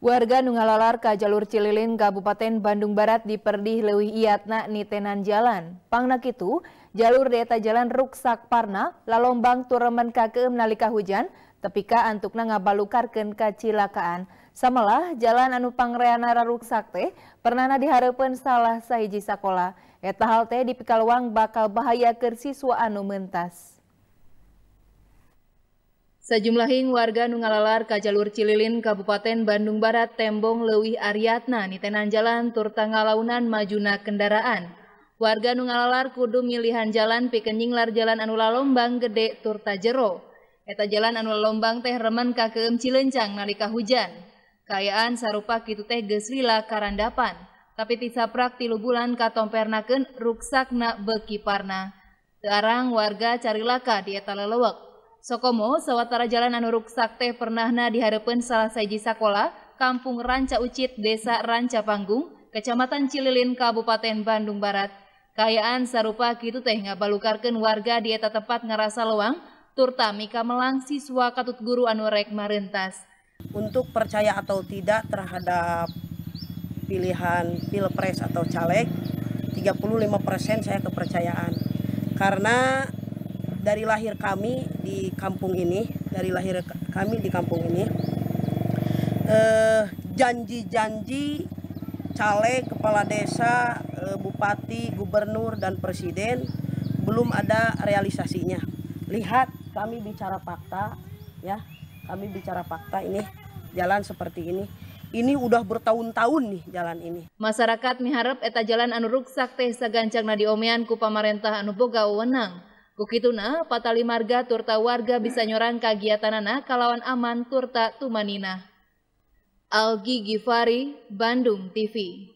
Warga Nungalalar jalur Cililin Kabupaten Bandung Barat diperdih leuwih iatna nitenan jalan. Pangna itu, jalur deta jalan ruksak parna lalombang turemen ka menalika nalika hujan, tepika antukna ngabalukarkeun kacilakaan. Samalah jalan anu pangreana ruksak teh pernana diharapkan salah sahiji sakola. Eta hal teh dipikaluang bakal bahaya kersiswa siswa anu mentas. Sejumlah hing warga Nungalalar ka jalur Cililin Kabupaten Bandung Barat tembong Lewi Ariatna nitenan jalan turtangalaunan majuna kendaraan. Warga Nungalalar kudu milihan jalan lar jalan anu gede turta jero. Eta jalan anu teh remen kakeem Cilencang nalika hujan. Kayaan sarupa kitu teh geus karandapan, tapi tisaprak tilu bulan katompernakeun ruksakna beki parna. Sekarang warga carilaka di eta lelewek. Sokomo, sawatara jalan Anuruk Sakte teh pernahna diharapkan salah saji sakola, Kampung Ranca Ucit, Desa Ranca Panggung, Kecamatan Cililin, Kabupaten Bandung Barat. Kayaan sarupa gitu teh ngabalukarkan warga di eta tempat ngerasa lewang, mika melang siswa katut guru anurek merintas. Untuk percaya atau tidak terhadap pilihan pilpres atau caleg, 35% saya kepercayaan. Karena dari lahir kami di kampung ini, dari lahir kami di kampung ini, eh, janji-janji eh, caleg kepala desa, eh, bupati, gubernur dan presiden belum ada realisasinya. Lihat kami bicara fakta, ya, kami bicara fakta ini jalan seperti ini ini udah bertahun-tahun nih jalan ini. Masyarakat miharap eta jalan anu ruksak teh sagancang diomean ku pamarentah anu boga wewenang. Bukituna, patali marga turta warga bisa nyorang kagiatanana kalawan aman turta tumanina. Algi Gifari, Bandung TV.